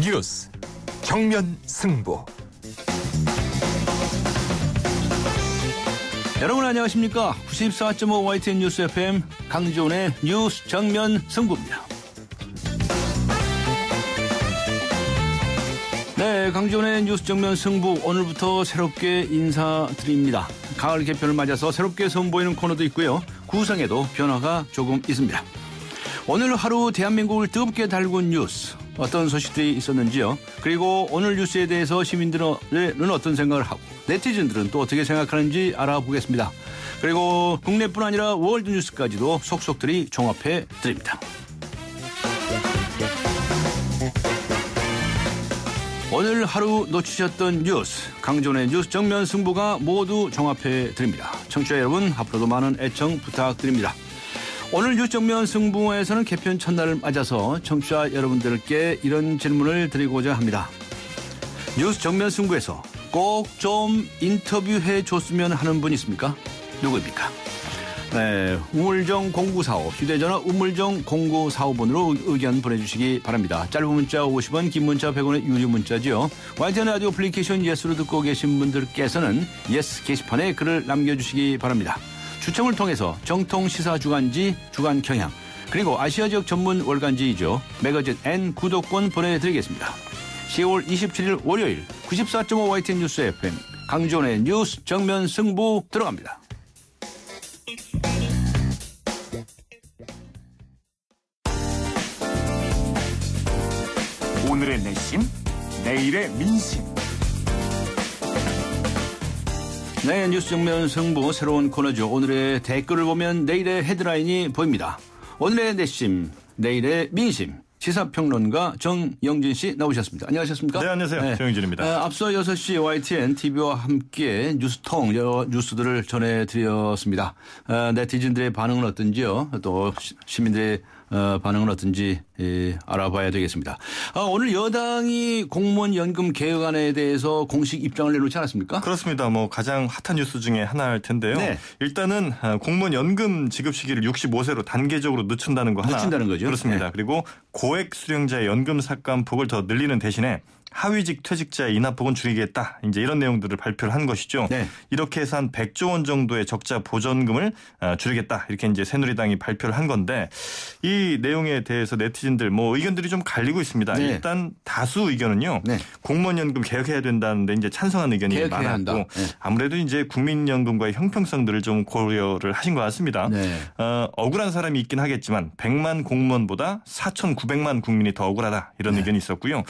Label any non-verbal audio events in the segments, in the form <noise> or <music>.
뉴스 정면 승부 여러분 안녕하십니까 94.5 YTN 뉴스 FM 강지훈의 뉴스 정면 승부입니다 네, 강지원의 뉴스 정면 승부 오늘부터 새롭게 인사드립니다. 가을 개편을 맞아서 새롭게 선보이는 코너도 있고요. 구성에도 변화가 조금 있습니다. 오늘 하루 대한민국을 뜨겁게 달군 뉴스 어떤 소식들이 있었는지요. 그리고 오늘 뉴스에 대해서 시민들은 어떤 생각을 하고 네티즌들은 또 어떻게 생각하는지 알아보겠습니다. 그리고 국내뿐 아니라 월드 뉴스까지도 속속들이 종합해 드립니다. 오늘 하루 놓치셨던 뉴스 강존의 뉴스 정면 승부가 모두 종합해 드립니다. 청취자 여러분 앞으로도 많은 애청 부탁드립니다. 오늘 뉴스정면 승부에서는 개편 첫날을 맞아서 청취자 여러분들께 이런 질문을 드리고자 합니다. 뉴스 정면 승부에서 꼭 좀 인터뷰해 줬으면 하는 분 있습니까? 누구입니까? 네, 우물정 공구사5 휴대전화 우물정 공구사5번으로 의견 보내주시기 바랍니다. 짧은 문자 50원, 긴 문자 100원의 유료 문자지요. 와이드 라디오 플리케이션 예스로 듣고 계신 분들께서는 예스 게시판에 글을 남겨주시기 바랍니다. 추첨을 통해서 정통 시사 주간지 주간 경향 그리고 아시아 지역 전문 월간지이죠. 매거진 N 구독권 보내드리겠습니다. 10월 27일 월요일 94.5 YTN 뉴스 FM 강지원의 뉴스 정면 승부 들어갑니다. 오늘의 내심, 내일의 민심. 네, 뉴스 정면 승부 새로운 코너죠. 오늘의 댓글을 보면 내일의 헤드라인이 보입니다. 오늘의 내심, 내일의 민심. 시사평론가 정영진 씨 나오셨습니다. 안녕하셨습니까? 네, 안녕하세요. 네. 정영진입니다. 아, 앞서 6시 YTN TV와 함께 뉴스통 여러 뉴스들을 전해드렸습니다. 아, 네티즌들의 반응은 어떤지요? 또 시민들의 어, 반응은 어떤지 예, 알아봐야 되겠습니다. 아, 오늘 여당이 공무원 연금 개혁안에 대해서 공식 입장을 내놓지 않았습니까? 그렇습니다. 뭐 가장 핫한 뉴스 중에 하나일 텐데요. 네. 일단은 아, 공무원 연금 지급 시기를 65세로 단계적으로 늦춘다는 거 하나. 늦춘다는 거죠. 그렇습니다. 네. 그리고 고액 수령자의 연금 삭감 폭을 더 늘리는 대신에 하위직 퇴직자 인하폭은 줄이겠다. 이제 이런 내용들을 발표를 한 것이죠. 네. 이렇게 해서 한 100조 원 정도의 적자 보전금을 어, 줄이겠다. 이렇게 이제 새누리당이 발표를 한 건데 이 내용에 대해서 네티즌들 뭐 의견들이 좀 갈리고 있습니다. 네. 일단 다수 의견은요. 네. 공무원연금 개혁해야 된다는데 이제 찬성하는 의견이 많았고 네. 아무래도 이제 국민연금과의 형평성들을 좀 고려를 하신 것 같습니다. 네. 어, 억울한 사람이 있긴 하겠지만 100만 공무원보다 4,900만 국민이 더 억울하다 이런 네. 의견이 있었고요.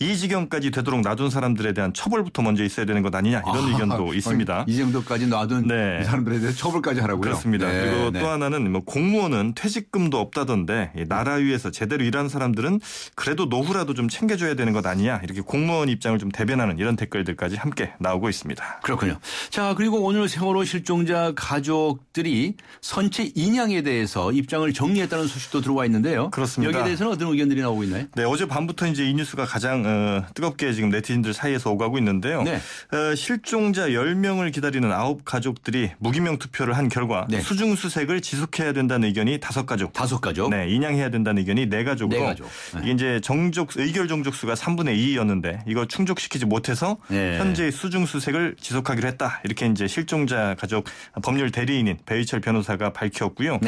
이 지경까지 되도록 놔둔 사람들에 대한 처벌부터 먼저 있어야 되는 것 아니냐 이런 아, 의견도 있습니다. 이 정도까지 놔둔 네. 이 사람들에 대해서 처벌까지 하라고요. 그렇습니다. 네, 그리고 네. 또 하나는 뭐 공무원은 퇴직금도 없다던데 나라 위에서 제대로 일하는 사람들은 그래도 노후라도 좀 챙겨줘야 되는 것 아니냐 이렇게 공무원 입장을 좀 대변하는 이런 댓글들까지 함께 나오고 있습니다. 그렇군요. 자 그리고 오늘 세월호 실종자 가족들이 선체 인양에 대해서 입장을 정리했다는 소식도 들어와 있는데요. 그렇습니다. 여기에 대해서는 어떤 의견들이 나오고 있나요? 네 어제 밤부터 이제 이 뉴스가 가장 어, 뜨겁게 지금 네티즌들 사이에서 오가고 있는데요. 네. 어, 실종자 10명을 기다리는 9가족들이 무기명 투표를 한 결과 네. 수중수색을 지속해야 된다는 의견이 5가족. 5가족. 네, 인양해야 된다는 의견이 4가족으로. 4가족. 네. 이게 이제 정족 의결 종족수가 3분의 2였는데 이거 충족시키지 못해서 네. 현재의 수중수색을 지속하기로 했다. 이렇게 이제 실종자 가족 법률 대리인인 배희철 변호사가 밝혔고요.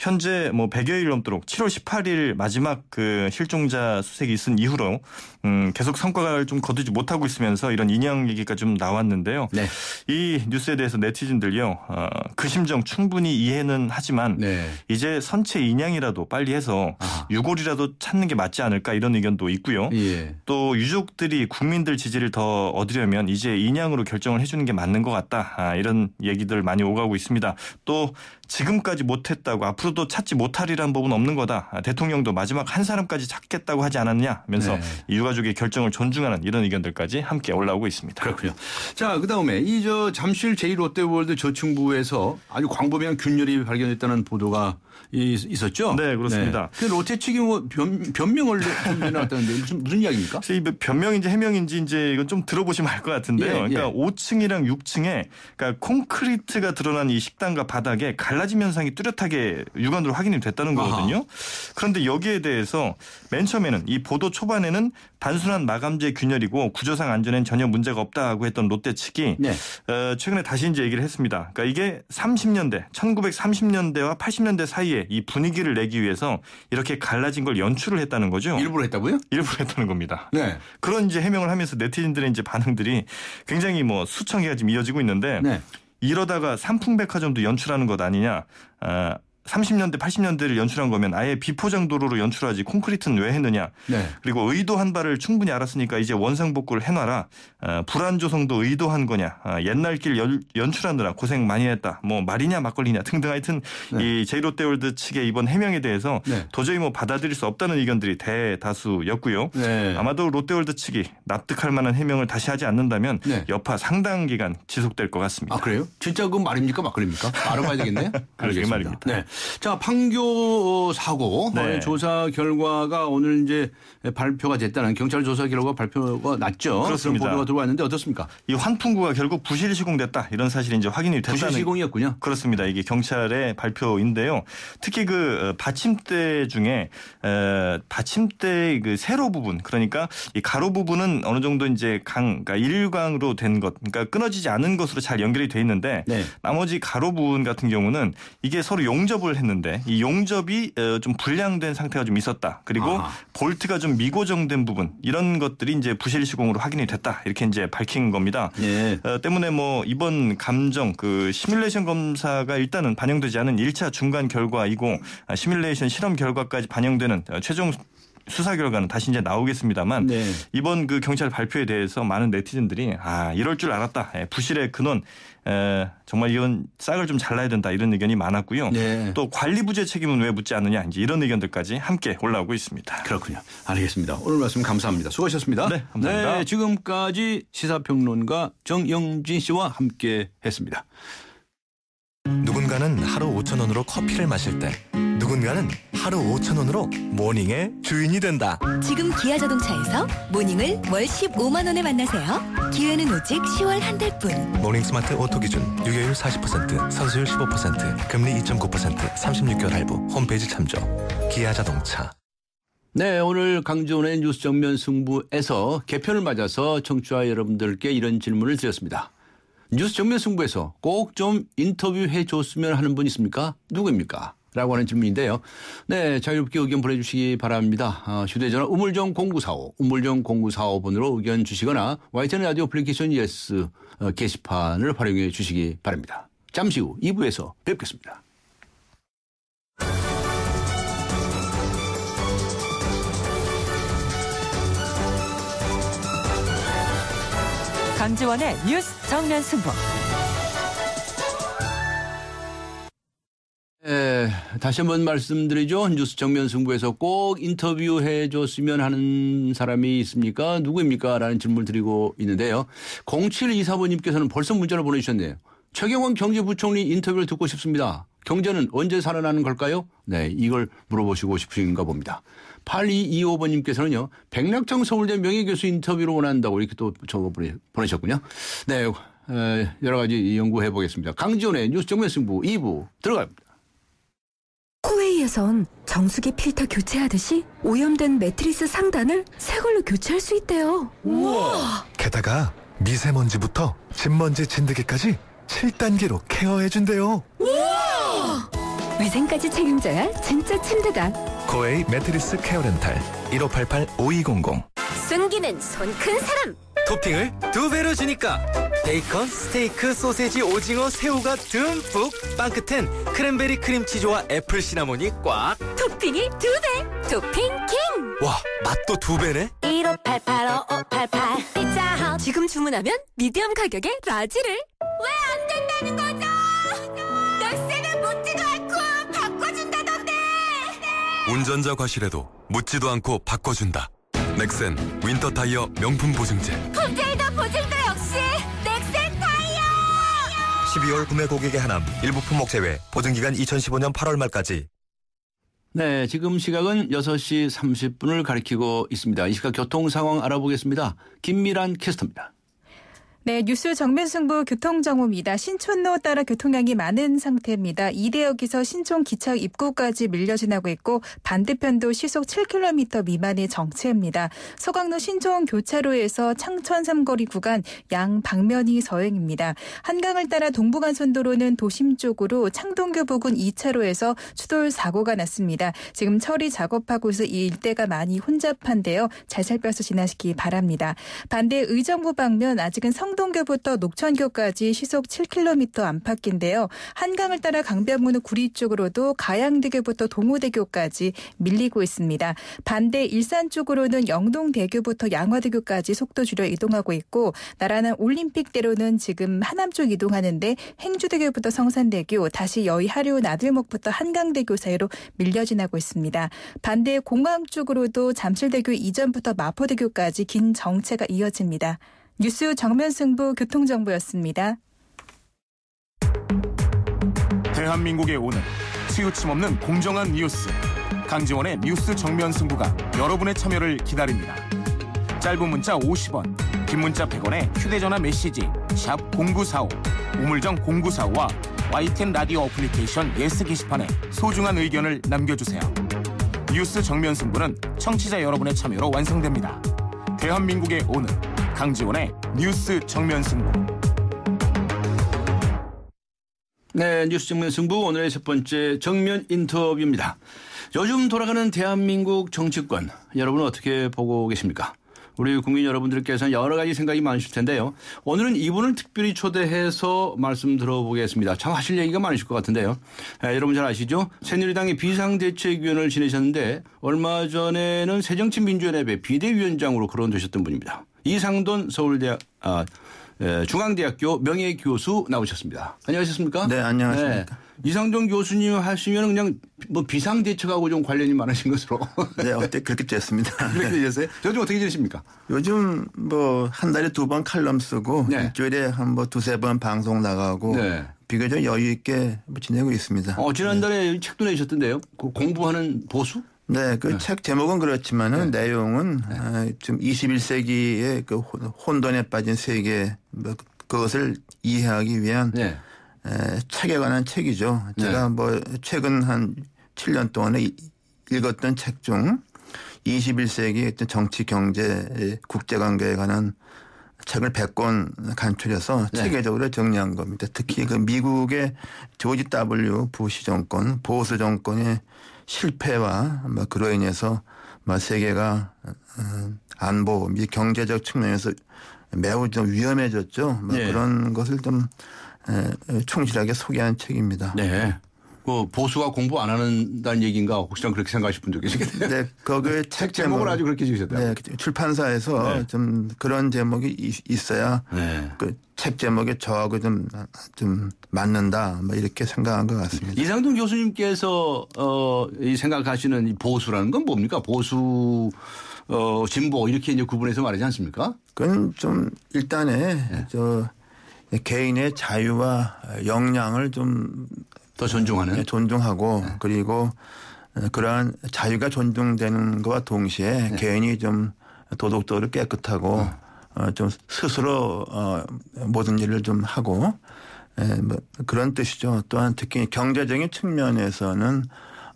현재 뭐 100여일 넘도록 7월 18일 마지막 그 실종자 수색이 있은 이후로 음, 계속 성과를 좀 거두지 못하고 있으면서 이런 인양 얘기가 좀 나왔는데요. 네. 이 뉴스에 대해서 네티즌들요. 어, 그 심정 충분히 이해는 하지만 네. 이제 선체 인양이라도 빨리 해서 아. 유골이라도 찾는 게 맞지 않을까 이런 의견도 있고요. 예. 또 유족들이 국민들 지지를 더 얻으려면 이제 인양으로 결정을 해주는 게 맞는 것 같다. 아, 이런 얘기들 많이 오가고 있습니다. 또 지금까지 못했다고 앞으로도 찾지 못하리란 법은 없는 거다. 아, 대통령도 마지막 한 사람까지 찾겠다고 하지 않았냐면서 네. 유가족의 결정을 존중하는 이런 의견들까지 함께 올라오고 있습니다. 그렇군요. 자, 그다음에 이저 잠실 제1 롯데월드 저층부에서 아주 광범위한 균열이 발견됐다는 보도가 있었죠. 네, 그렇습니다. 네. 롯데 측이 뭐 변, 변명을 내놨다는데 좀 무슨 이야기입니까? 변명인지 해명인지 이제 이건 좀 들어보시면 알 것 같은데요. 예, 예. 그러니까 예. 5층이랑 6층에 그러니까 콘크리트가 드러난 이 식당과 바닥에 갈라짐 현상이 뚜렷하게 육안으로 확인이 됐다는 거거든요. 아하. 그런데 여기에 대해서 맨 처음에는 이 보도 초반에는 단순한 마감재 균열이고 구조상 안전엔 전혀 문제가 없다고 했던 롯데 측이 네. 어, 최근에 다시 이제 얘기를 했습니다. 그러니까 이게 30년대, 1930년대와 80년대 사이에 이 분위기를 내기 위해서 이렇게 갈라진 걸 연출을 했다는 거죠. 일부러 했다고요? 일부러 했다는 겁니다. 네. 그런 이제 해명을 하면서 네티즌들의 이제 반응들이 굉장히 뭐 수천 개가 지금 이어지고 있는데 네. 이러다가 삼풍백화점도 연출하는 것 아니냐. 아, 30년대 80년대를 연출한 거면 아예 비포장 도로로 연출하지 콘크리트는 왜 했느냐. 네. 그리고 의도한 바를 충분히 알았으니까 이제 원상 복구를 해놔라. 어, 불안 조성도 의도한 거냐. 어, 옛날 길 연, 연출하느라 고생 많이 했다. 뭐 말이냐 막걸리냐 등등 하여튼 네. 이 제이롯데월드 측의 이번 해명에 대해서 네. 도저히 뭐 받아들일 수 없다는 의견들이 대다수였고요. 네. 아마도 롯데월드 측이 납득할 만한 해명을 다시 하지 않는다면 네. 여파 상당 기간 지속될 것 같습니다. 아 그래요? 진짜 그건 말입니까 막걸리입니까? 알아봐야 되겠네요. <laughs> 그러게 말입니다. 네. 자, 판교 어, 사고 어, 네. 조사 결과가 오늘 이제 발표가 됐다는 경찰 조사 결과 발표가 났죠. 그렇습니다. 보도가 들어왔는데 어떻습니까? 이 환풍구가 결국 부실이 시공됐다 이런 사실이 이제 확인이 됐다는 부실 시공이었군요. 그렇습니다. 이게 경찰의 발표인데요. 특히 그 어, 받침대 중에 받침대 그 세로 부분 그러니까 이 가로 부분은 어느 정도 이제 강 그러니까 일광으로 된 것, 그러니까 끊어지지 않은 것으로 잘 연결이 돼 있는데 네. 나머지 가로 부분 같은 경우는 이게 서로 용접 용접을 했는데 이 용접이 어, 좀 불량된 상태가 좀 있었다. 그리고 아 볼트가 좀 미고정된 부분 이런 것들이 이제 부실 시공으로 확인이 됐다. 이렇게 이제 밝힌 겁니다. 예. 어, 때문에 뭐 이번 감정 그 시뮬레이션 검사가 일단은 반영되지 않은 1차 중간 결과이고 아, 시뮬레이션 실험 결과까지 반영되는 어, 최종 수사 결과는 다시 이제 나오겠습니다만 네. 이번 그 경찰 발표에 대해서 많은 네티즌들이 아 이럴 줄 알았다 예, 부실의 근원 에, 정말 이건 싹을 좀 잘라야 된다 이런 의견이 많았고요. 네. 또 관리 부재 책임은 왜 묻지 않느냐 이제 이런 의견들까지 함께 올라오고 있습니다. 그렇군요. 알겠습니다. 오늘 말씀 감사합니다. 수고하셨습니다. 네, 감사합니다. 네, 지금까지 시사평론가 정영진 씨와 함께 했습니다. 누군가는 하루 5천 원으로 커피를 마실 때. 누군가는 하루 5천원으로 모닝의 주인이 된다. 지금 기아 자동차에서 모닝을 월 15만원에 만나세요. 기회는 오직 10월 한 달뿐. 모닝 스마트 오토 기준, 유효율 40%, 선수율 15%, 금리 2.9%, 36개월 할부, 홈페이지 참조. 기아 자동차. 네, 오늘 강준의 뉴스 정면 승부에서 개편을 맞아서 청취자 여러분들께 이런 질문을 드렸습니다. 뉴스 정면 승부에서 꼭 좀 인터뷰해 줬으면 하는 분 있습니까? 누구입니까? 라고 하는 질문인데요. 네, 자유롭게 의견 보내주시기 바랍니다. 아, 휴대전화 우물정 0945, 우물정 0945번으로 의견 주시거나 YTN 라디오 애플리케이션 예스 어, 게시판을 활용해 주시기 바랍니다. 잠시 후 2부에서 뵙겠습니다. 강지원의 뉴스 정면 승부. 예, 다시 한 번 말씀드리죠. 뉴스 정면 승부에서 꼭 인터뷰해 줬으면 하는 사람이 있습니까? 누구입니까? 라는 질문을 드리고 있는데요. 0724번님께서는 벌써 문자를 보내주셨네요. 최경원 경제부총리 인터뷰를 듣고 싶습니다. 경제는 언제 살아나는 걸까요? 네, 이걸 물어보시고 싶으신가 봅니다. 8225번님께서는요, 백낙청 서울대 명예교수 인터뷰를 원한다고 이렇게 또 저거 보내셨군요. 네, 어, 여러 가지 연구해 보겠습니다. 강지원의 뉴스 정면 승부 2부 들어갑니다. 파리에선 정수기 필터 교체하듯이 오염된 매트리스 상단을 새 걸로 교체할 수 있대요. 우와! 게다가 미세먼지부터 집먼지 진드기까지 7단계로 케어해준대요. 우와! 위생까지 책임져야 진짜 침대다. 코웨이 매트리스 케어 렌탈 1588-5200 숨기는 손 큰 사람! 토핑을 두 배로 주니까 베이컨, 스테이크, 소세지, 오징어, 새우가 듬뿍 빵끝엔 크랜베리 크림치즈와 애플 시나몬이 꽉 토핑이 두배 토핑 킹! 와 맛도 두 배네 15885588 피자헛 지금 주문하면 미디엄 가격에 라지를 왜 안 된다는 거죠? 열쇠는못지어 않고 바꿔준다던데 네. 운전자 과실에도 묻지도 않고 바꿔준다 넥센 윈터 타이어 명품 보증제 품질도 보증 제 12월 구매 고객의 하남 일부 품목 제외 보증기간 2015년 8월 말까지 네, 지금 시각은 6시 30분을 가리키고 있습니다. 이 시각 교통 상황 알아보겠습니다. 김미란 캐스터입니다. 네, 뉴스 정면승부 교통정보입니다. 신촌로 따라 교통량이 많은 상태입니다. 이대역에서 신촌 기차 입구까지 밀려 지나고 있고 반대편도 시속 7km 미만의 정체입니다. 서강로 신촌 교차로에서 창천 삼거리 구간 양 방면이 서행입니다. 한강을 따라 동부간선도로는 도심 쪽으로 창동교 부근 2차로에서 추돌 사고가 났습니다. 지금 처리 작업하고 서이 일대가 많이 혼잡한데요. 잘 살펴서 지나시기 바랍니다. 반대 의정부 방면 아직은 성 창동교부터 녹천교까지 시속 7km 안팎인데요. 한강을 따라 강변문우 구리 쪽으로도 가양대교부터 동호대교까지 밀리고 있습니다. 반대 일산 쪽으로는 영동대교부터 양화대교까지 속도 줄여 이동하고 있고 나라는 올림픽대로는 지금 하남 쪽 이동하는데 행주대교부터 성산대교 다시 여의 하류 나들목부터 한강대교 사이로 밀려 지나고 있습니다. 반대 공항 쪽으로도 잠실대교 이전부터 마포대교까지 긴 정체가 이어집니다. 뉴스 정면 승부 교통정보였습니다. 대한민국의 오늘 치우침 없는 공정한 뉴스 강지원의 뉴스 정면 승부가 여러분의 참여를 기다립니다. 짧은 문자 50원, 긴 문자 100원에 휴대전화 메시지 샵 #0945 우물정 0945와 YTN 라디오 어플리케이션 예스 게시판에 소중한 의견을 남겨주세요. 뉴스 정면 승부는 청취자 여러분의 참여로 완성됩니다. 대한민국의 오늘 강지원의 뉴스 정면 승부. 네, 뉴스 정면 승부 오늘의 첫 번째 정면 인터뷰입니다. 요즘 돌아가는 대한민국 정치권 여러분 은 어떻게 보고 계십니까? 우리 국민 여러분들께서는 여러 가지 생각이 많으실 텐데요. 오늘은 이분을 특별히 초대해서 말씀 들어보겠습니다. 참 하실 얘기가 많으실 것 같은데요. 네, 여러분 잘 아시죠? 새누리당의 비상대책위원을 지내셨는데 얼마 전에는 새정치민주연합의 비대위원장으로 거론되셨던 분입니다. 이상돈 서울대 아, 예, 중앙대학교 명예교수 나오셨습니다. 안녕하셨습니까? 네, 안녕하십니까. 네. 이상종 교수님 하시면 그냥 뭐 비상대책하고 좀 관련이 많으신 것으로. 네, 어때 그렇게 됐습니다. <laughs> 그렇게 네. 되셨어요? 요즘 어떻게 지내십니까? 요즘 뭐 한 달에 두 번 칼럼 쓰고 네. 일주일에 한뭐 두세 번 방송 나가고 네. 비교적 여유 있게 뭐 지내고 있습니다. 어, 지난달에 네. 책도 내셨던데요. 그 공부하는 보수? 네, 그책 네. 제목은 그렇지만은 네. 내용은 네. 아, 지금 21세기의 그 혼돈에 빠진 세계 뭐 그, 그것을 이해하기 위한 네. 에, 책에 관한 책이죠. 제가 네. 뭐 최근 한 7년 동안에 읽었던 책 중 21세기 어떤 정치, 경제, 국제관계에 관한 책을 100권 간추려서 네. 체계적으로 정리한 겁니다. 특히 그 미국의 조지 W 부시 정권, 보수 정권의 실패와 뭐 그로 인해서 뭐 세계가 어, 안보 및 경제적 측면에서 매우 좀 위험해졌죠. 뭐 네. 그런 것을 좀 에, 충실하게 소개한 책입니다. 네. 그 보수가 공부 안 한다는 얘기인가 혹시나 그렇게 생각하실 분도 계시겠네요. 네, 거기에 <laughs> 책 제목, 을 아주 그렇게 지으셨다. 네, 그 출판사에서 네. 좀 그런 제목이 있어야 네. 그책 제목에 저하고 좀, 좀 맞는다 뭐 이렇게 생각한 것 같습니다. 이상동 교수님께서 어, 이 생각하시는 보수라는 건 뭡니까? 보수 어, 진보 이렇게 이제 구분해서 말하지 않습니까? 그건 좀 일단에 네. 저 개인의 자유와 역량을 좀더 존중하는. 네, 존중하고 네. 그리고 어, 그러한 자유가 존중되는 것과 동시에 네. 개인이 좀도덕도를 깨끗하고 어. 어, 좀 스스로 어, 모든 일을 좀 하고 에, 뭐 그런 뜻이죠. 또한 특히 경제적인 측면에서는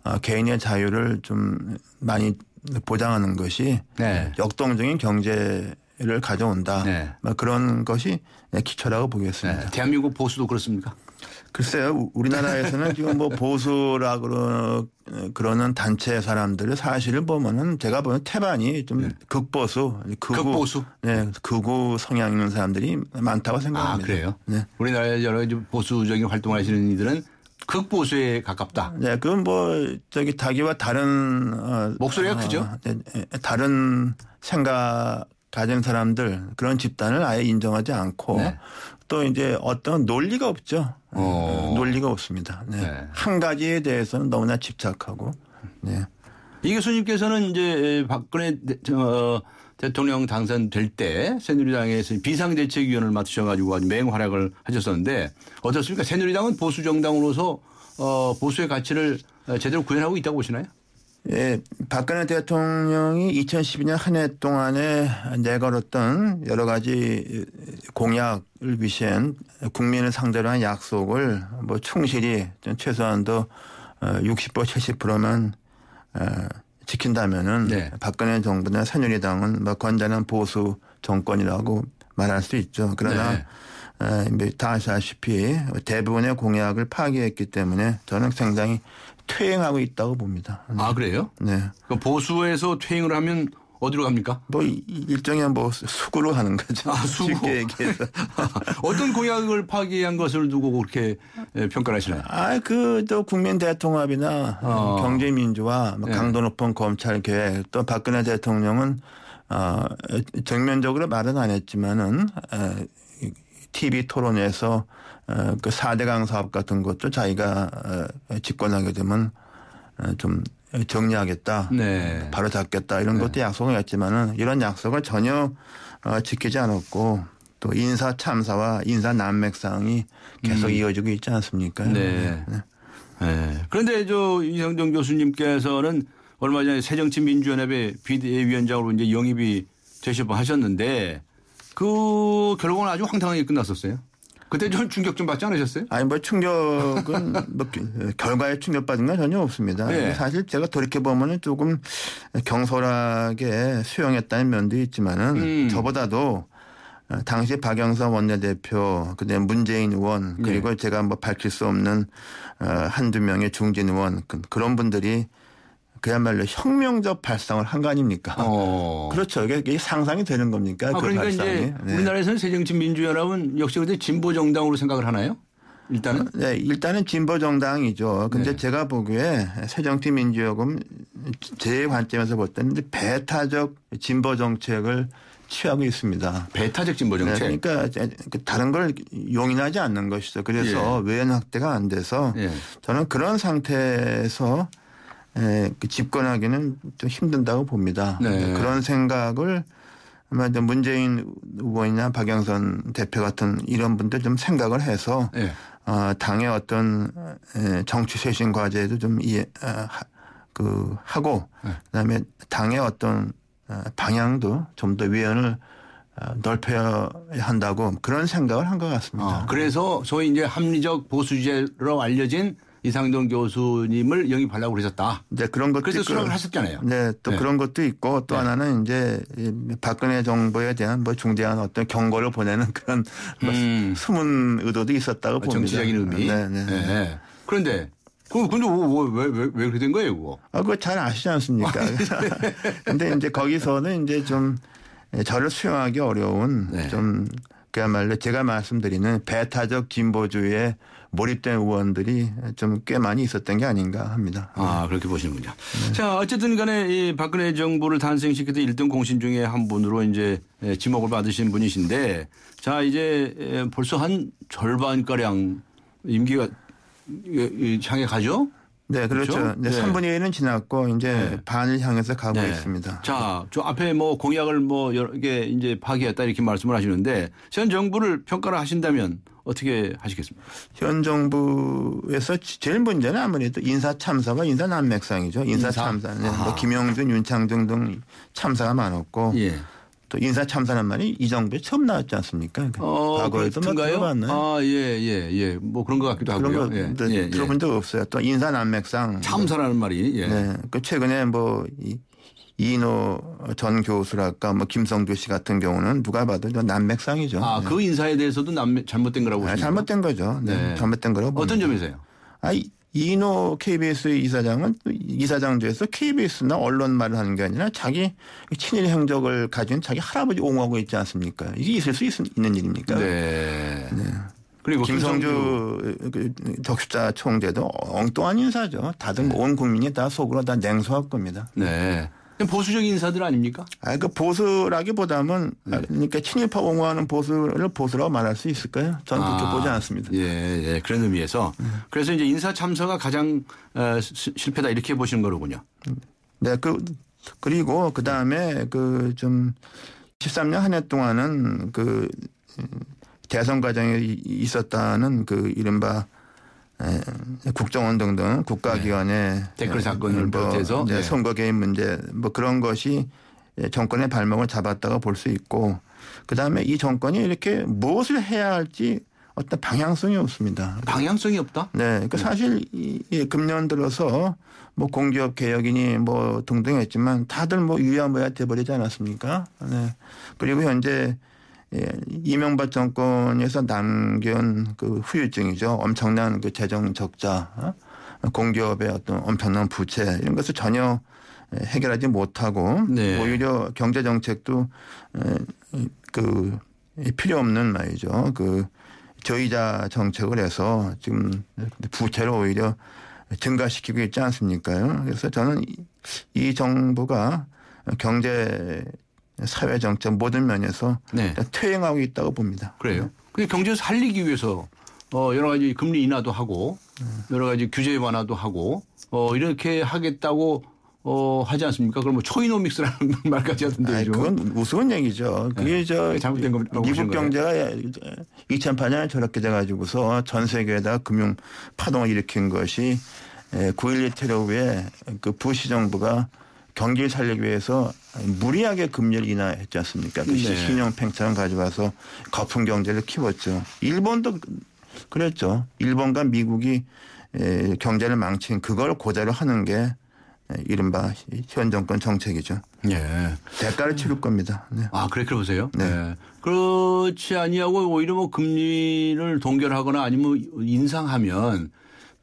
어, 개인의 자유를 좀 많이 보장하는 것이 네. 역동적인 경제를 가져온다. 네. 뭐 그런 것이 기초라고 보겠습니다. 네. 대한민국 보수도 그렇습니까? 글쎄요, 우리나라에서는 지금 뭐 보수라 그러, 그러는 단체 사람들을 사실을 보면은 제가 보면 태반이 좀 네. 극보수, 극우, 극보수, 네, 극우 성향 있는 사람들이 많다고 생각합니다. 아 그래요? 네. 우리나라 여러 보수적인 활동하시는 이들은 극보수에 가깝다. 네, 그건 뭐 저기 자기와 다른 어, 목소리가 어, 크죠. 네, 네 다른 생각 가진 사람들 그런 집단을 아예 인정하지 않고 네. 또 이제 어떤 논리가 없죠. 네, 어. 논리가 없습니다. 네. 네. 한 가지에 대해서는 너무나 집착하고. 네. 이 교수님께서는 이제 박근혜 어, 대통령 당선될 때 새누리당에서 비상대책위원을 맡으셔가지고 아주 맹활약을 하셨었는데 어떻습니까? 새누리당은 보수 정당으로서 어, 보수의 가치를 제대로 구현하고 있다고 보시나요? 예, 박근혜 대통령이 2012년 한 해 동안에 내걸었던 여러 가지 공약을 위시한 국민을 상대로 한 약속을 뭐 충실히 최소한도 60% 70%만 지킨다면은 네. 박근혜 정부나 새누리당은 뭐 건전한 보수 정권이라고 말할 수 있죠. 그러나 네. 어, 다 아시다시피 대부분의 공약을 파기했기 때문에 저는 굉장히 퇴행하고 있다고 봅니다. 아 그래요? 네. 보수에서 퇴행을 하면 어디로 갑니까? 뭐 일종의 뭐 수구로 하는 거죠. 아, 수구. 쉽게 얘기해서. <laughs> 어떤 공약을 파괴한 것을 두고 그렇게 예, 평가하시나요? 아, 그 또 국민 대통합이나 어. 아. 경제 민주화, 뭐 예. 강도 높은 검찰 개혁, 또 박근혜 대통령은 어, 정면적으로 말은 안 했지만은 어, TV 토론에서 어, 그 4대강 사업 같은 것도 자기가 어, 집권하게 되면 어, 좀 정리하겠다, 네. 바로 잡겠다 이런 네. 것도 네. 약속을었지만은 이런 약속을 전혀 어, 지키지 않았고 또 인사 참사와 인사 난맥상이 계속 음. 이어지고 있지 않습니까? 네. 네. 네. 그런데 저 이상정 교수님께서는 얼마 전에 새정치민주연합의 비대위원장으로 이제 영입이 되실 뻔 하셨는데 그 결과는 아주 황당하게 끝났었어요. 그때 좀 충격 좀 받지 않으셨어요? 아니 뭐 충격은 뭐 <laughs> 결과에 충격받은 건 전혀 없습니다. 네. 사실 제가 돌이켜 보면은 조금 경솔하게 수용했다는 면도 있지만은 음. 저보다도 어, 당시 박영선 원내대표, 그다음 문재인 의원 네. 그리고 네. 제가 뭐 밝힐 수 없는 어, 한두 명의 중진 의원 그, 그런 분들이 그야말로 혁명적 발상을 한 거 아닙니까? 어. <laughs> 그렇죠. 이게, 이게, 상상이 되는 겁니까? 아, 그 그러니까 발상이. 이제 네. 우리나라에서는 새정치민주연합은 역시 그데 진보 정당으로 생각을 하나요? 일단은? 어, 네, 일단은 진보 정당이죠. 근데 네. 제가 보기에 새정치 민주연금 제 관점에서 볼 때는 배타적 진보 정책을 취하고 있습니다. 배타적 진보 네, 정책. 네, 그러니까 그 다른 걸 용인하지 않는 것이죠. 그래서 예. 외연 확대가 안 돼서 예. 저는 그런 상태에서 에, 예, 그 집권하기는 좀 힘든다고 봅니다. 네. 그런 생각을 아마 좀 문재인 의원이나 박영선 대표 같은 이런 분들 좀 생각을 해서 네. 어, 당의 어떤 에, 예, 정치 쇄신 과제도 좀 이해 아, 그 하고 네. 그다음에 당의 어떤 아, 방향도 좀 더 위안을 아, 넓혀야 한다고 그런 생각을 한 것 같습니다. 아, 그래서 소위 이제 합리적 보수제로 알려진 이상동 교수님을 영입하려고 그러셨다. 이제 그런 것도 그래서 수락을 하셨잖아요. 네, 또 네. 그런 것도 있고 또 네. 하나는 이제 박근혜 정부에 대한 뭐 중대한 어떤 경고를 보내는 그런 뭐 음. 뭐 숨은 의도도 있었다고 봅니다. 정치적인 의미. 네, 네. 네. 네. 그런데 그, 근데 뭐, 뭐, 왜, 왜, 왜 그렇게 된 거예요, 그거? 아, 그거 잘 아시지 않습니까? 아, 네. <laughs> 근데 이제 거기서는 이제 좀 저를 수용하기 어려운 네. 좀 그야말로 제가 말씀드리는 배타적 진보주의의 몰입된 의원들이 좀 꽤 많이 있었던 게 아닌가 합니다. 음. 아 그렇게 보시는군요. 네. 자 어쨌든 간에 이 박근혜 정부를 탄생시켰던 1등 공신 중에 한 분으로 이제 예, 지목을 받으신 분이신데 자 이제 예, 벌써 한 절반가량 임기가 예, 향해 가죠? 네, 그렇죠. 그렇죠? 네. 3분의 1은 지났고 이제 네. 반을 향해서 가고 네. 있습니다. 자, 저 앞에 뭐 공약을 뭐 여러 개 이제 파기했다 이렇게 말씀을 하시는데 현 정부를 평가를 하신다면 어떻게 하시겠습니까? 현 정부에서 제일 문제는 아무래도 인사 참사와 인사 난맥상이죠. 인사, 인사? 참사. 네. 뭐 김영준, 윤창중 등 참사가 많았고 예. 또 인사 참사란 말이 이 정부에 처음 나왔지 않습니까? 그러니까 어, 과거에도 뭐 들어봤나요? 아, 예, 예, 예. 뭐 그런 것 같기도 그런 하고요. 그런 거 예, 예, 들어본 예. 적 없어요. 또 인사 난맥상 참사라는 말이. 예. 네. 그 최근에 뭐 이, 이인전 교수랄까 뭐 김성조 씨 같은 경우는 누가 봐도 난맥상이죠. 아, 그 네. 그 인사에 대해서도 남, 잘못된 거라고 보시나요? 아, 잘못된 거죠. 네. 네. 잘못된 거라고. 어떤 보면. 점이세요? 아, 이인호 KBS 이사장은 이사장제에서 KBS나 언론 말을 하는 게 아니라 자기 친일 행적을 가진 자기 할아버지 옹호하고 있지 않습니까? 이게 있을 수 있, 는 일입니까? 네. 네. 그리고 그 김성주, 김성주 그 적십자 총재도 엉뚱한 인사죠. 다들 네. 온 국민이 다 속으로 다 냉소할 겁니다. 네. 보수적인 사들 아닙니까? 아, 그 보수라기보다는 네. 그러니까 친일파 옹호하는 보수를 보수라고 말할 수 있을까요? 저는 아, 그렇게 보지 않습니다. 예, 예, 그런 의미에서 음. 그래서 이제 인사 참사가 가장 어, 시, 실패다 이렇게 보시는 거로군요. 네, 그 그리고 그 다음에 그 좀 13년 한 해 동안은 그 음, 대선 과정에 있었다는 그 이른바 예, 국정원 등등 국가기관의 네. 댓글 사건을 뭐 비롯해서 뭐, 네. 선거 개입 문제 뭐 그런 것이 예, 정권의 발목을 잡았다고 볼 수 있고 그다음에 이 정권이 이렇게 무엇을 해야 할지 어떤 방향성이 없습니다. 방향성이 없다? 네. 그 네. 사실 이, 금년 들어서 뭐 공기업 개혁이니 뭐 등등 했지만 다들 뭐 유야무야 돼버리지 않았습니까? 네. 그리고 현재 예, 이명박 정권에서 남겨온 그 후유증이죠. 엄청난 그 재정 적자, 어? 공기업의 어떤 엄청난 부채 이런 것을 전혀 예, 해결하지 못하고 네. 오히려 경제 정책도 어, 그 필요 없는 말이죠. 그 저이자 정책을 해서 지금 부채를 오히려 증가시키고 있지 않습니까요? 그래서 저는 이 정부가 경제 사회 정책 모든 면에서 네. 퇴행하고 있다고 봅니다. 그래요. 근데 네. 경제를 살리기 위해서 어 여러 가지 금리 인하도 하고 네. 여러 가지 규제 완화도 하고 어 이렇게 하겠다고 어, 하지 않습니까? 그럼 뭐 초이노믹스라는 <laughs> 말까지 하던데 요 그건 우스운 얘기죠. 네. 그게 네. 저 잘못된 겁니다. 미국 경제가 2008년에 저렇게 돼가지고서 전 세계에다 금융 파동을 일으킨 것이 9.11 예, 테러 후에 그 부시 정부가 경기를 살리기 위해서 무리하게 금리를 인하했지 않습니까? 그 네. 신용 팽창 을 가져와서 거품 경제를 키웠죠. 일본도 그랬죠. 일본과 미국이 경제를 망친 그걸 고자로 하는 게 이른바 현 정권 정책이죠. 예. 대가를 치를 겁니다. 네. 아, 그렇게 보세요? 네. 네. 그렇지 아니하고 오히려 뭐 금리를 동결하거나 아니면 인상하면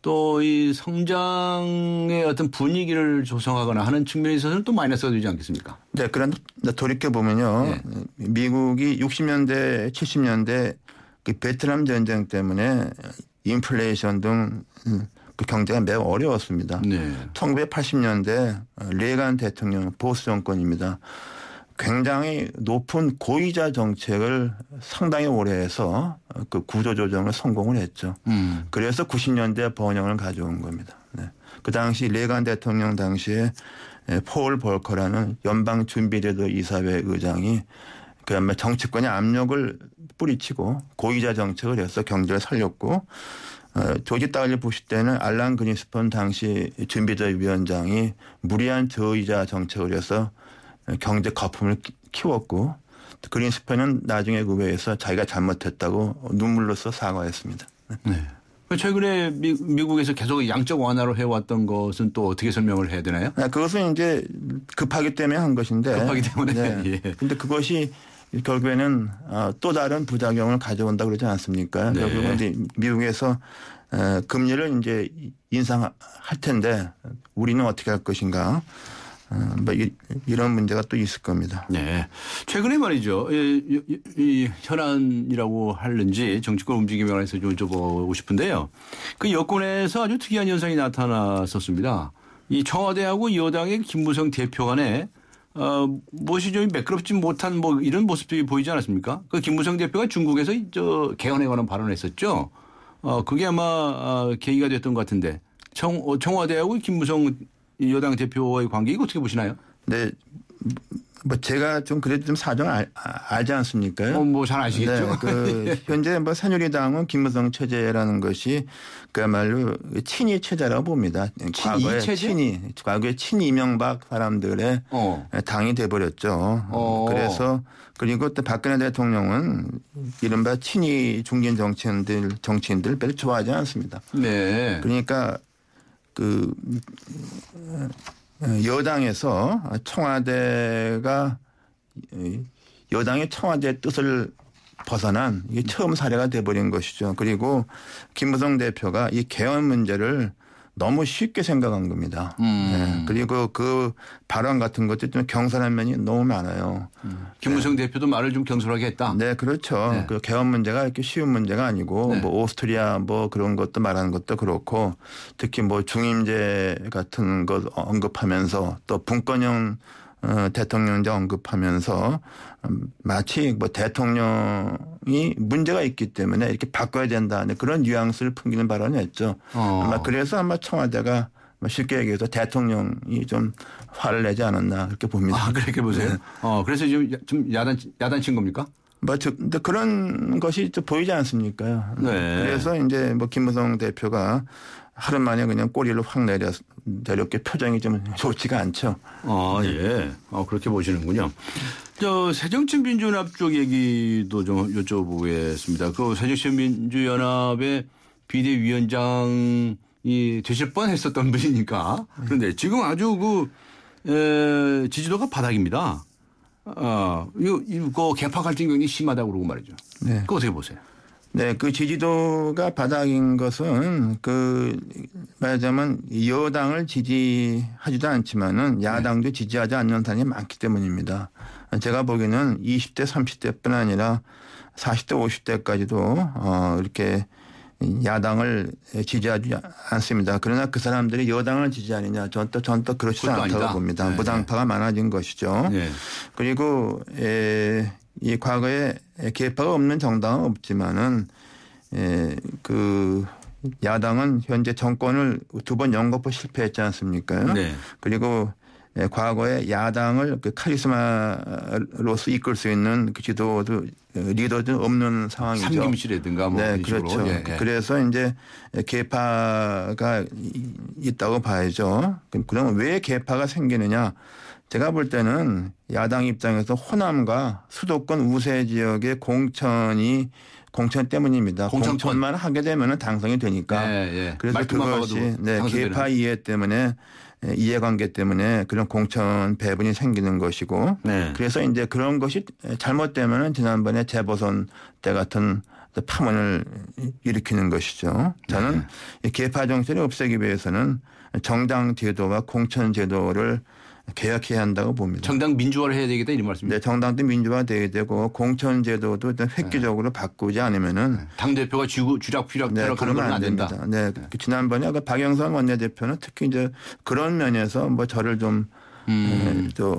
또이 성장의 어떤 분위기를 조성하거나 하는 측면에 있어서는 또 마이너스가 되지 않겠습니까? 네, 그런데 돌이켜 보면요, 네. 미국이 60년대, 70년대 그 베트남 전쟁 때문에 인플레이션 등 그 경제가 매우 어려웠습니다. 네. 1980년대 레간 대통령 보수 정권입니다. 굉장히 높은 고이자 정책을 상당히 오래 해서 그 구조조정을 성공을 했죠. 음. 그래서 90년대 번영을 가져온 겁니다. 네. 그 당시 레간 대통령 당시에 예, 폴 벌커라는 연방준비제도 이사회 의장이 그야말로 정치권의 압력을 뿌리치고 고이자 정책을 해서 경제를 살렸고 어, 조지 따글리 부시 때는 알란 그린스펀 당시 준비제 위원장이 무리한 저이자 정책을 해서 경제 거품을 키웠고 그린스펜은 나중에 구 그 회에서 자기가 잘못했다고 눈물로써 사과했습니다. 네. 그 최근에 미, 국에서 계속 양적 완화로 해왔던 것은 또 어떻게 설명을 해야 되나요? 아, 그것은 이제 급하기 때문에 한 것인데. 급하기 때문에. 네. <laughs> 예. 근데 그것이 결국에는 어, 또 다른 부작용을 가져온다 그러지 않습니까? 네. 결국은 이제 미국에서 어, 금리를 이제 인상할 텐데 우리는 어떻게 할 것인가? 어, 뭐 이, 런 문제가 또 있을 겁니다. 네. 최근에 말이죠. 이, 이, 이 현안이라고 하는지 정치권 움직임에 관해서 좀 여쭤보고 싶은데요. 그 여권에서 아주 특이한 현상이 나타났었습니다. 이 청와대하고 여당의 김무성 대표 간에 어, 무엇이 좀 매끄럽지 못한 뭐 이런 모습들이 보이지 않았습니까? 그 김무성 대표가 중국에서 저 개헌에 관한 발언을 했었죠. 어, 그게 아마 어, 계기가 됐던 것 같은데 청, 어, 청와대하고 김무성 이 여당 대표의 와 관계 이거 어떻게 보시나요? 네. 뭐 제가 좀 그래도 좀 사정 알, 아, 알지 않습니까? 어, 뭐잘 아시겠죠. 네, 그 <laughs> 현재 뭐 새누리당은 김무성 체제라는 것이 그야말로 친이 체제라고 봅니다. 과거에 체제? 친이 과거에 친이명박 사람들의 어. 당이 돼버렸죠. 어. 그래서 그리고 또 박근혜 대통령은 이른바 친이 중진 정치인들 정치인들 별로 좋아하지 않습니다. 네. 그러니까 그 어, 여당에서 청와대가 여당의 청와대 뜻을 벗어난 이게 처음 사례가 돼버린 것이죠. 그리고 김무성 대표가 이 개헌 문제를 너무 쉽게 생각한 겁니다. 네. 음. 네. 그리고 그 발언 같은 것도 좀경선한 면이 너무 많아요. 음. 김무성 네. 대표도 말을 좀 경솔하게 했다. 네, 그렇죠. 네. 그 개헌 문제가 이렇게 쉬운 문제가 아니고 네. 뭐 오스트리아 뭐 그런 것도 말하는 것도 그렇고 특히 뭐 중임제 같은 것 언급하면서 또 분권형 어, 대통령제 언급하면서 음, 마치 뭐 대통령이 문제가 있기 때문에 이렇게 바꿔야 된다는 그런 뉘앙스를 풍기는 발언을 했죠. 어. 아마 그래서 아마 청와대가 뭐 쉽게 얘기해서 대통령이 좀 화를 내지 않았나 그렇게 봅니다. 아, 그렇게 보세요? 네. 어, 그래서 지금 좀 야단, 야단친 겁니까? 뭐, 즉, 근데 그런 것이 좀 보이지 않습니까? 네. 그래서 이제 뭐 김무성 대표가 하루 만에 그냥 꼬리를 확 내려 내렸게 표정이 좀 좋지가 않죠. 아 예, 아, 그렇게 보시는군요. 저 새정치 민주연합 쪽 얘기도 좀 여쭤보겠습니다. 그 새정치 민주연합의 비대위원장이 되실 뻔했었던 분이니까 그런데 지금 아주 그 에, 지지도가 바닥입니다. 아, 이거, 이거 개파 갈등 경이 심하다고 그러고 말이죠. 네. 그거 어떻게 보세요? 네, 그 지지도가 바닥인 것은 그 말하자면 여당을 지지하지도 않지만은 네. 야당도 네. 지지하지 않는 사람이 많기 때문입니다. 제가 보기에는 20대, 30대뿐 아니라 40대, 50대까지도 어 이렇게 야당을 지지하지 않습니다. 그러나 그 사람들이 여당을 지지하느냐 저 또, 저또 그렇지 않다고 아니다. 봅니다. 네. 무당파가 많아진 것이죠. 네. 그리고 에, 예, 이 과거에 개파가 없는 정당은 없지만은 예, 그 야당은 현재 정권을 두 번 연거푸 실패했지 않습니까? 네. 그리고 예, 과거에 야당을 그 카리스마로서 이끌 수 있는 그 지도도 리더도 없는 상황이죠. 삼김씨라든가 뭐 네, 그렇죠. 예, 예. 그래서 이제 개파가 있다고 봐야죠. 그럼 왜 개파가 생기느냐? 제가 볼 때는 야당 입장에서 호남과 수도권 우세 지역의 공천이 공천 때문입니다. 공천권. 공천만 하게 되면 당선이 되니까. 예, 예. 그래서 그것이 네, 개파 이해 때문에 예, 이해관계 때문에 그런 공천 배분이 생기는 것이고 네. 그래서 이제 그런 것이 잘못되면 지난번에 재보선 때 같은 파문을 일으키는 것이죠. 저는 네. 개파 정세를 없애기 위해서는 정당 제도와 공천 제도를 계약해야 한다고 봅니다. 정당 민주화를 해야 되겠다 이런 말씀이죠. 네, 정당도 민주화돼야 되고 공천제도도 일단 획기적으로 네. 바꾸지 않으면은 네. 당 대표가 쥐고 락 휘락 네, 하는 안, 안 된다. 된 네, 네. 그 지난번에 아까 박영선 원내대표는 특히 이제 그런 면에서 뭐 저를 좀또 음. 네, 어,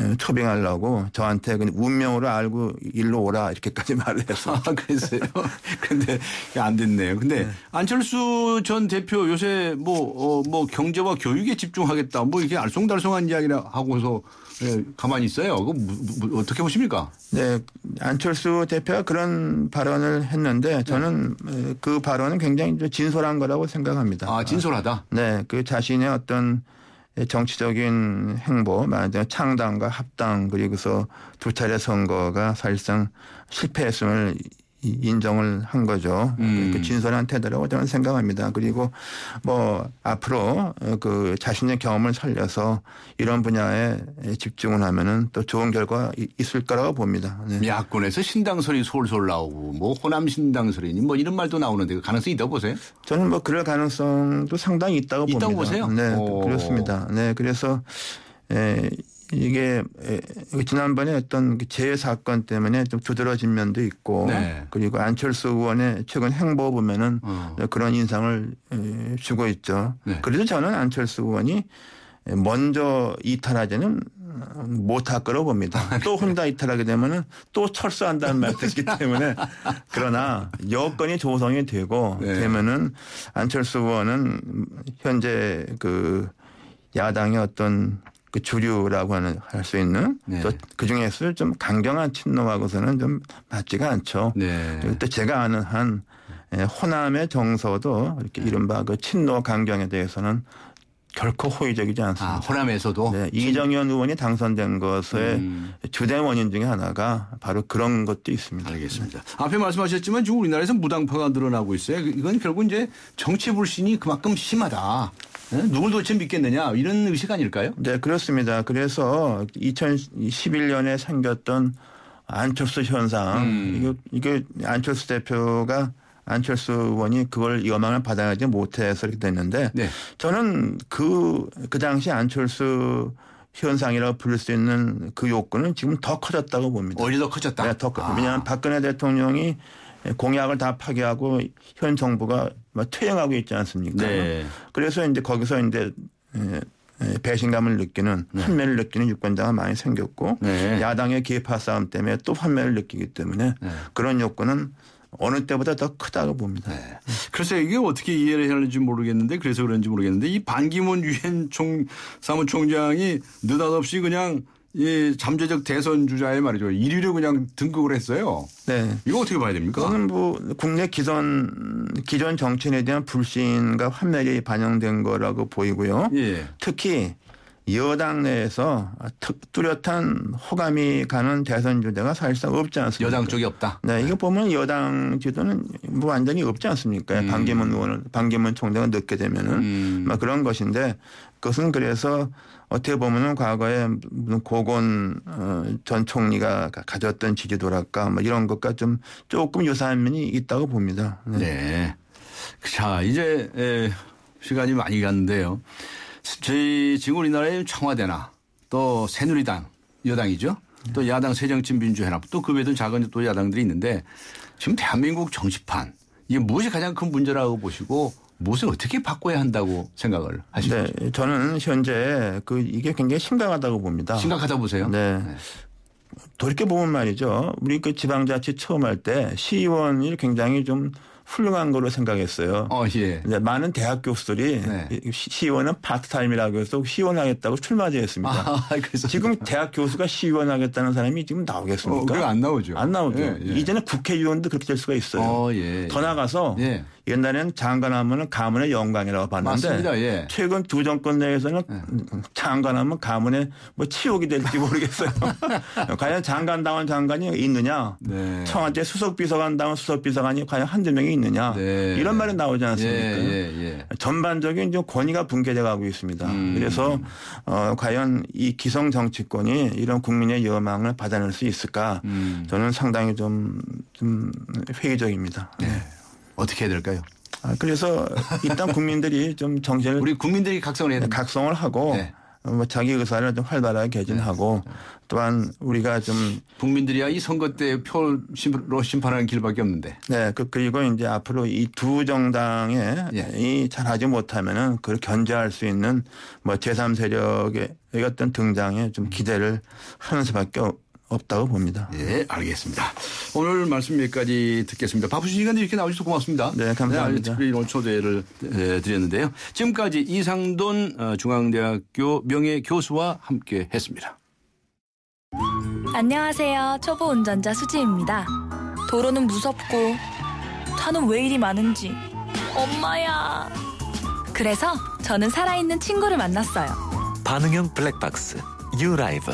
예, 초빙하려고 저한테 그냥 운명으로 알고 일로 오라 이렇게까지 <laughs> 말을 해서. 아, 그랬어요? <laughs> 근데 안 됐네요. 근데 네. 안철수 전 대표 요새 뭐, 어, 뭐 경제와 교육에 집중하겠다 뭐 이렇게 알쏭달쏭한 이야기를 하고서 예, 가만히 있어요. 그 뭐, 뭐, 어떻게 보십니까? 네. 안철수 대표가 그런 발언을 했는데 저는 네. 그 발언은 굉장히 진솔한 거라고 생각합니다. 아, 진솔하다? 네. 그 자신의 어떤 정치적인 행보, 말하자면 창당과 합당 그리고서 두 차례 선거가 사실상 실패했음을 인정을 한 거죠. 음. 그 진솔한 태도라고 저는 생각합니다. 그리고 뭐 앞으로 어, 그 자신의 경험을 살려서 이런 분야에 집중을 하면은 또 좋은 결과 있을 거라고 봅니다. 네. 야권에서 신당 소리 솔솔 나오고 뭐 호남 신당 소리니 뭐 이런 말도 나오는데 그 가능성이 있다고 보세요? 저는 뭐 그럴 가능성도 상당히 있다고, 있다고 봅니다. 있다고 보세요? 네, 오. 그렇습니다. 네, 그래서 에, 이게 지난번에 어떤 그 재해 사건 때문에 좀 두드러진 면도 있고 네. 그리고 안철수 의원의 최근 행보 보면은 어. 그런 인상을 주고 있죠. 네. 그래서 저는 안철수 의원이 먼저 이탈하지는 못할 거로 봅니다. 아, 네. 또 혼자 이탈하게 되면은 또 철수한다는 말도 있기 <laughs> 때문에 그러나 여건이 조성이 되고 네. 되면은 안철수 의원은 현재 그 야당의 어떤 그 주류라고 하는 할 수 있는 네. 또그 중에서 좀 강경한 친노하고서는좀 맞지가 않죠. 네. 그리또 제가 아는 한 예, 호남의 정서도 이렇게 네. 이른바 그 친노 강경에 대해서는 결코 호의적이지 않습니다. 아, 호남에서도 네, 이정현 의원이 당선된 것의 음. 주된 원인 중에 하나가 바로 그런 것도 있습니다. 알겠습니다. 네. 앞에 말씀하셨지만 지금 우리나라에서 무당파가 늘어나고 있어요. 그, 이건 결국 이제 정치 불신이 그만큼 심하다. 누굴 도대체 믿겠느냐 이런 의식 아닐까요? 네 그렇습니다. 그래서 2011년에 생겼던 안철수 현상 음. 이게, 이게 안철수 대표가 안철수 의원이 그걸 영망을 받아가지 못해서 이렇게 됐는데 네. 저는 그그 그 당시 안철수 현상이라고 부를 수 있는 그 요건은 지금 더 커졌다고 봅니다. 오히려 더 커졌다. 네, 더 커. 아. 왜냐하면 박근혜 대통령이 공약을 다 파괴하고 현 정부가 막 뭐 퇴행하고 있지 않습니까? 네. 그래서 이제 거기서 이제 배신감을 느끼는 네. 환멸을 느끼는 유권자가 많이 생겼고 네. 야당의 계파 싸움 때문에 또 환멸을 느끼기 때문에 네. 그런 요건은 어느 때보다 더 크다고 봅니다. 네. 그래서 이게 어떻게 이해를 해야 하는지 모르겠는데 그래서 그런지 모르겠는데 이 반기문 유엔 총 사무총장이 느닷없이 그냥 이 잠재적 대선 주자의 말이죠. 1위를 그냥 등극을 했어요. 네. 이거 어떻게 봐야 됩니까? 그건 뭐 국내 기존 기존 정치인에 대한 불신과 환멸이 반영된 거라고 보이고요. 예. 특히 여당 내에서 뚜렷한 호감이 가는 대선 주자가 사실상 없지 않습니까? 여당 쪽이 없다. 네, 이거 네. 보면 여당 지도는 뭐 완전히 없지 않습니까? 음. 반기문 의원을 반기문 총장을 넣게 되면은 음. 막 그런 것인데 그것은 그래서 어떻게 보면은 과거에 고건 어, 전 총리가 가졌던 지지도랄까 뭐 이런 것과 좀 조금 유사한 면이 있다고 봅니다. 네. 네. 자 이제 시간이 많이 갔는데요. 저희 지금 우리나라에 청와대나 또 새누리당 여당이죠. 또 야당 새정치민주연합 또 그 외에도 작은 또 야당들이 있는데 지금 대한민국 정치판 이게 무엇이 가장 큰 문제라고 보시고 무엇을 어떻게 바꿔야 한다고 생각을 하시죠? 네, 저는 현재 그 이게 굉장히 심각하다고 봅니다. 심각하다 보세요. 네. 네. 돌이켜 보면 말이죠. 우리 그 지방자치 처음 할 때 시의원이 굉장히 좀 훌륭한 걸로 생각했어요. 어, 예. 이제 많은 대학 교수들이 네. 시의원은 파트타임이라고 해서 시의원하겠다고 출마제했습니다. 아, <laughs> 지금 대학 교수가 시의원하겠다는 사람이 지금 나오겠습니까? 어, 안 나오죠. 안 나오죠. 예, 예. 이제는 국회의원도 그렇게 될 수가 있어요. 어, 예, 더 예. 나가서 예. 옛날에는 장관하면 가문의 영광이라고 봤는데 맞습니다. 예. 최근 두 정권 내에서는 예. 장관하면 가문의 뭐 치욕이 될지 모르겠어요. <laughs> 과연 장관 당원 장관이 있느냐, 네. 청와대 수석 비서관 당원 수석 비서관이 과연 한두 명이 있느냐 네. 이런 말이 나오지 않습니까? 예. 예, 예. 전반적인 좀 권위가 붕괴돼가고 있습니다. 음. 그래서 어, 과연 이 기성 정치권이 이런 국민의 여망을 받아낼 수 있을까? 음. 저는 상당히 좀, 좀 회의적입니다. 네. 네. 어떻게 해야 될까요? 아, 그래서 일단 국민들이 좀 정신을 우리 국민들이 각성을 해야 됩니 각성을 하고 네. 뭐 자기 의사를 좀 활발하게 개진하고 네. 또한 우리가 좀 국민들이야 이 선거 때 표로 심판하는 길밖에 없는데. 네, 그, 그리고 이제 앞으로 이 두 정당에 예. 이 잘하지 못하면은 그걸 견제할 수 있는 뭐 제3 세력의 어떤 등장에 좀 기대를 하는 수밖에 없다고 봅니다. 예, 알겠습니다. 오늘 말씀 여기까지 듣겠습니다. 바쁘신 시간에 이렇게 나오셔서 고맙습니다. 네, 네 감사합니다. 네, 특별히 오늘 초대를 예, 드렸는데요. 지금까지 이상돈 어, 중앙대학교 명예교수와 함께 했습니다. 안녕하세요. 초보 운전자 수지입니다. 도로는 무섭고 차는 왜 이리 많은지 엄마야. 그래서 저는 살아있는 친구를 만났어요. 반응형 블랙박스 유라이브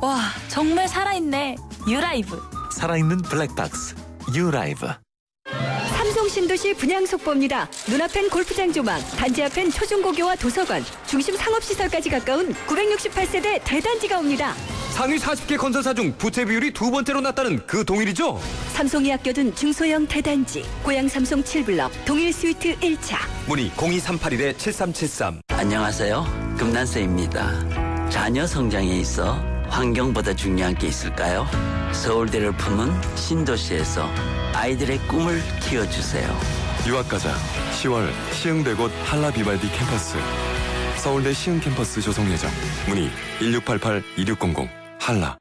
와, 정말 살아있네. 유라이브. 살아있는 블랙박스. 유라이브. 삼성 신도시 분양 속보입니다. 눈앞엔 골프장 조망, 단지 앞엔 초중고교와 도서관, 중심 상업시설까지 가까운 968세대 대단지가 옵니다. 상위 40개 건설사 중 부채 비율이 두 번째로 낮다는 그 동일이죠? 삼성이 아껴둔 중소형 대단지, 고양 삼성 7블럭, 동일 스위트 1차. 문의 02381-7373. 안녕하세요. 금난세입니다. 자녀 성장에 있어 환경보다 중요한 게 있을까요? 서울대를 품은 신도시에서 아이들의 꿈을 키워주세요. 유학가자 10월 시흥대 곳 한라비발디 캠퍼스 서울대 시흥캠퍼스 조성 예정 문의 1688-2600 한라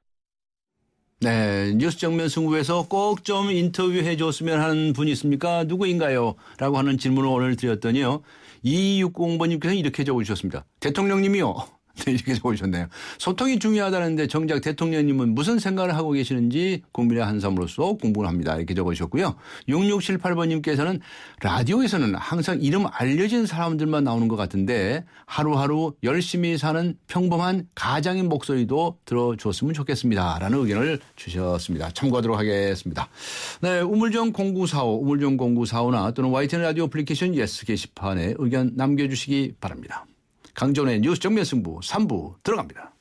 네, 뉴스 정면 승부에서 꼭 좀 인터뷰해 줬으면 하는 분이 있습니까? 누구인가요? 라고 하는 질문을 오늘 드렸더니요. 260번님께서 이렇게 적어주셨습니다. 대통령님이요. 네, 이렇게 적으셨네요. 소통이 중요하다는데 정작 대통령님은 무슨 생각을 하고 계시는지 국민의 한삼으로서 공부를 합니다. 이렇게 적으셨고요. 6678번님께서는 라디오에서는 항상 이름 알려진 사람들만 나오는 것 같은데 하루하루 열심히 사는 평범한 가장인 목소리도 들어줬으면 좋겠습니다. 라는 의견을 주셨습니다. 참고하도록 하겠습니다. 네, 우물정 0945, 우물정 0945나 또는 YTN 라디오 애플리케이션 예스 게시판에 의견 남겨주시기 바랍니다. 강정의 뉴스 정면 승부 3부 들어갑니다.